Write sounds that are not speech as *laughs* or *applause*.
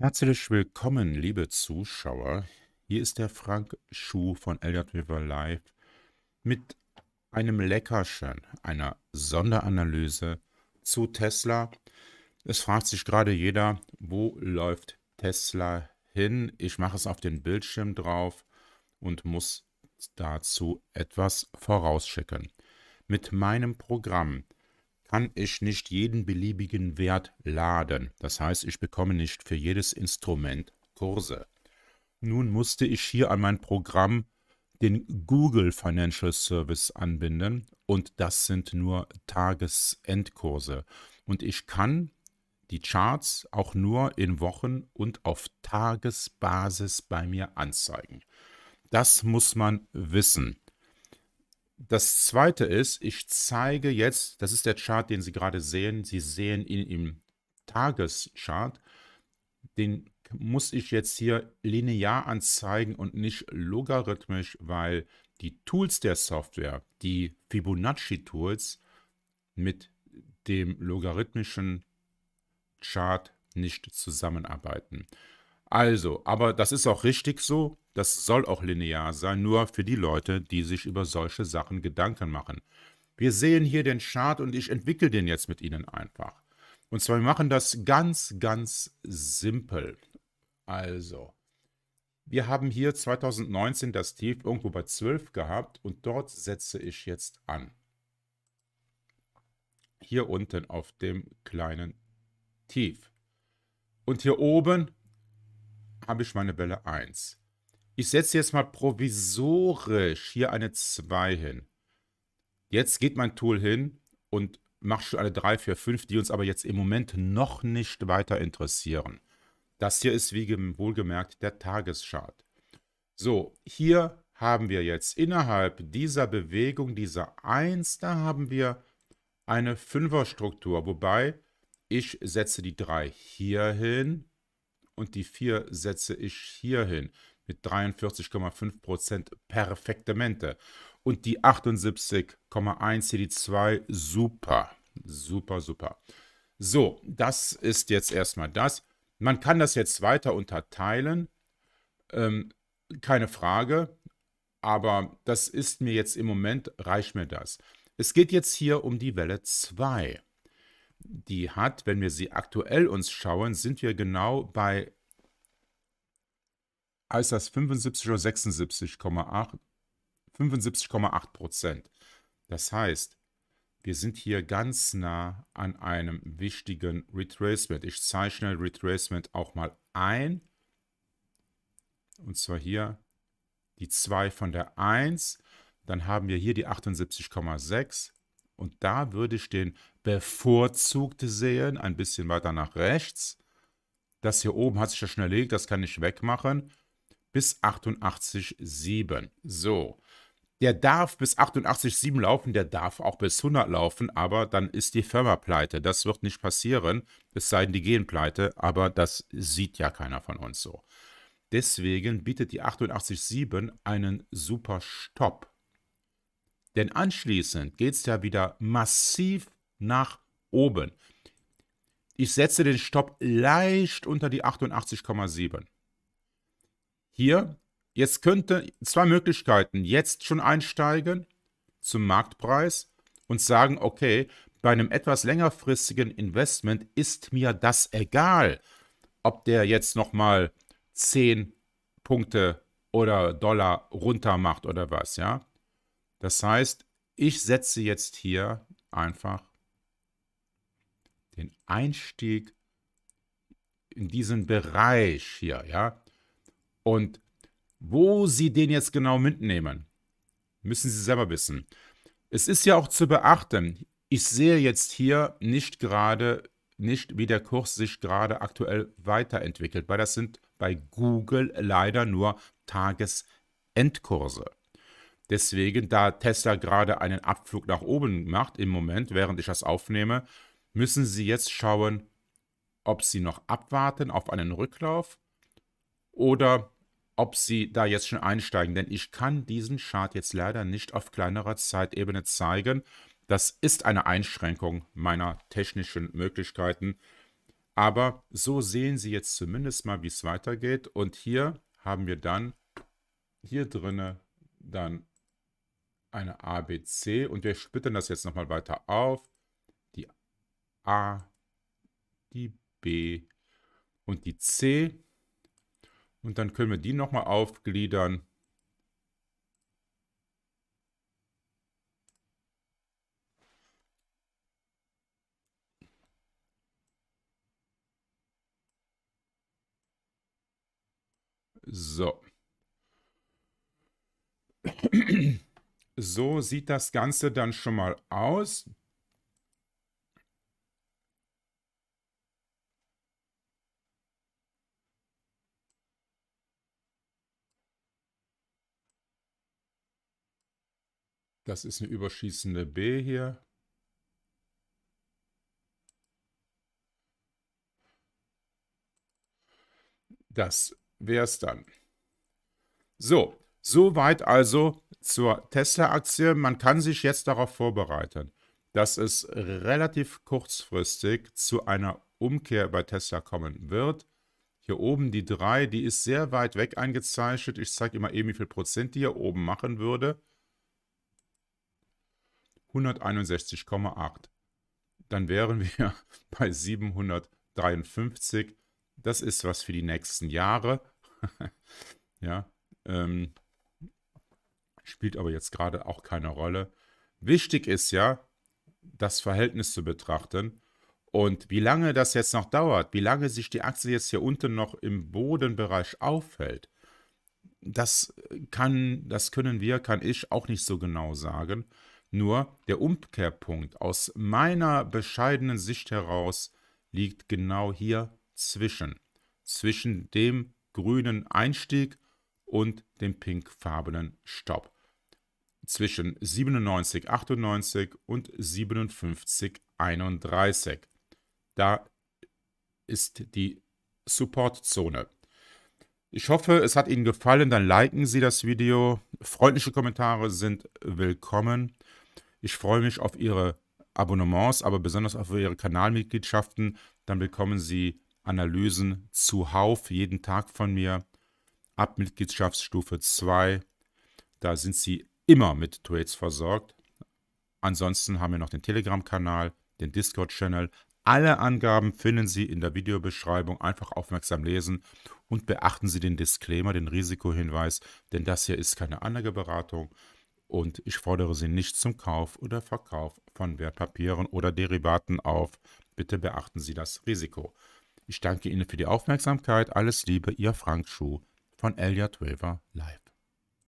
Herzlich willkommen, liebe Zuschauer. Hier ist der Frank Schuh von Elliot River Live mit einem Leckerchen, einer Sonderanalyse zu Tesla. Es fragt sich gerade jeder, wo läuft Tesla hin? Ich mache es auf den Bildschirm drauf und muss dazu etwas vorausschicken. Mit meinem Programm kann ich nicht jeden beliebigen Wert laden. Das heißt, ich bekomme nicht für jedes Instrument Kurse. Nun musste ich hier an mein Programm den Google Financial Service anbinden und das sind nur Tagesendkurse. Und ich kann die Charts auch nur in Wochen und auf Tagesbasis bei mir anzeigen. Das muss man wissen. Das zweite ist, ich zeige jetzt, das ist der Chart, den Sie gerade sehen. Sie sehen ihn im Tageschart. Den muss ich jetzt hier linear anzeigen und nicht logarithmisch, weil die Tools der Software, die Fibonacci-Tools, mit dem logarithmischen Chart nicht zusammenarbeiten. Also, aber das ist auch richtig so. Das soll auch linear sein, nur für die Leute, die sich über solche Sachen Gedanken machen. Wir sehen hier den Chart und ich entwickle den jetzt mit Ihnen einfach. Und zwar, wir machen das ganz, ganz simpel. Also, wir haben hier 2019 das Tief irgendwo bei 12 gehabt und dort setze ich jetzt an. Hier unten auf dem kleinen Tief. Und hier oben habe ich meine Bälle 1. Ich setze jetzt mal provisorisch hier eine 2 hin. Jetzt geht mein Tool hin und macht schon eine 3, 4, 5, die uns aber jetzt im Moment noch nicht weiter interessieren. Das hier ist wie wohlgemerkt der Tageschart. So, hier haben wir jetzt innerhalb dieser Bewegung, dieser 1, da haben wir eine 5er-Struktur. wobei ich setze die 3 hier hin, und die 4 setze ich hier hin mit 43,5% Perfektamente. Und die 78,1 hier die 2, super, super, super. So, das ist jetzt erstmal das. Man kann das jetzt weiter unterteilen, ähm, keine Frage, aber das ist mir jetzt im Moment, reicht mir das. Es geht jetzt hier um die Welle 2 die hat, wenn wir sie aktuell uns schauen, sind wir genau bei als das 75 oder 76,8 75,8 Prozent. Das heißt, wir sind hier ganz nah an einem wichtigen Retracement. Ich zeichne Retracement auch mal ein. Und zwar hier die 2 von der 1. Dann haben wir hier die 78,6. Und da würde ich den bevorzugte sehen, ein bisschen weiter nach rechts. Das hier oben hat sich ja schon erlegt, das kann ich wegmachen. Bis 88,7. So. Der darf bis 88,7 laufen, der darf auch bis 100 laufen, aber dann ist die Firma pleite. Das wird nicht passieren, es sei denn, die gehen pleite, aber das sieht ja keiner von uns so. Deswegen bietet die 88,7 einen super Stopp. Denn anschließend geht es ja wieder massiv nach oben. Ich setze den Stopp leicht unter die 88,7. Hier, jetzt könnte zwei Möglichkeiten. Jetzt schon einsteigen zum Marktpreis und sagen, okay, bei einem etwas längerfristigen Investment ist mir das egal, ob der jetzt nochmal 10 Punkte oder Dollar runter macht oder was, ja. Das heißt, ich setze jetzt hier einfach den Einstieg in diesen Bereich hier, ja. Und wo Sie den jetzt genau mitnehmen, müssen Sie selber wissen. Es ist ja auch zu beachten, ich sehe jetzt hier nicht gerade, nicht wie der Kurs sich gerade aktuell weiterentwickelt, weil das sind bei Google leider nur Tagesendkurse. Deswegen, da Tesla gerade einen Abflug nach oben macht im Moment, während ich das aufnehme, müssen sie jetzt schauen, ob sie noch abwarten auf einen Rücklauf oder ob sie da jetzt schon einsteigen. Denn ich kann diesen Chart jetzt leider nicht auf kleinerer Zeitebene zeigen. Das ist eine Einschränkung meiner technischen Möglichkeiten. Aber so sehen Sie jetzt zumindest mal, wie es weitergeht. Und hier haben wir dann hier drinne dann eine ABC und wir splittern das jetzt nochmal weiter auf. Die A, die B und die C. Und dann können wir die nochmal aufgliedern. So. *clears throat* So sieht das Ganze dann schon mal aus. Das ist eine überschießende B hier. Das wäre es dann. So, soweit also zur Tesla-Aktie, man kann sich jetzt darauf vorbereiten, dass es relativ kurzfristig zu einer Umkehr bei Tesla kommen wird. Hier oben die 3, die ist sehr weit weg eingezeichnet. Ich zeige immer eben, wie viel Prozent die hier oben machen würde. 161,8. Dann wären wir *laughs* bei 753. Das ist was für die nächsten Jahre. *laughs* ja, ähm, spielt aber jetzt gerade auch keine Rolle. Wichtig ist ja, das Verhältnis zu betrachten und wie lange das jetzt noch dauert, wie lange sich die Aktie jetzt hier unten noch im Bodenbereich aufhält. Das kann, das können wir, kann ich auch nicht so genau sagen. Nur der Umkehrpunkt aus meiner bescheidenen Sicht heraus liegt genau hier zwischen. Zwischen dem grünen Einstieg und dem pinkfarbenen Stopp zwischen 9798 und 5731. Da ist die Supportzone. Ich hoffe, es hat Ihnen gefallen. Dann liken Sie das Video. Freundliche Kommentare sind willkommen. Ich freue mich auf Ihre Abonnements, aber besonders auf Ihre Kanalmitgliedschaften. Dann bekommen Sie Analysen zuhauf jeden Tag von mir ab Mitgliedschaftsstufe 2. Da sind Sie immer mit Trades versorgt. Ansonsten haben wir noch den Telegram-Kanal, den Discord-Channel. Alle Angaben finden Sie in der Videobeschreibung. Einfach aufmerksam lesen und beachten Sie den Disclaimer, den Risikohinweis, denn das hier ist keine Anlageberatung und ich fordere Sie nicht zum Kauf oder Verkauf von Wertpapieren oder Derivaten auf. Bitte beachten Sie das Risiko. Ich danke Ihnen für die Aufmerksamkeit. Alles Liebe, Ihr Frank Schuh von Elliott Waver Live.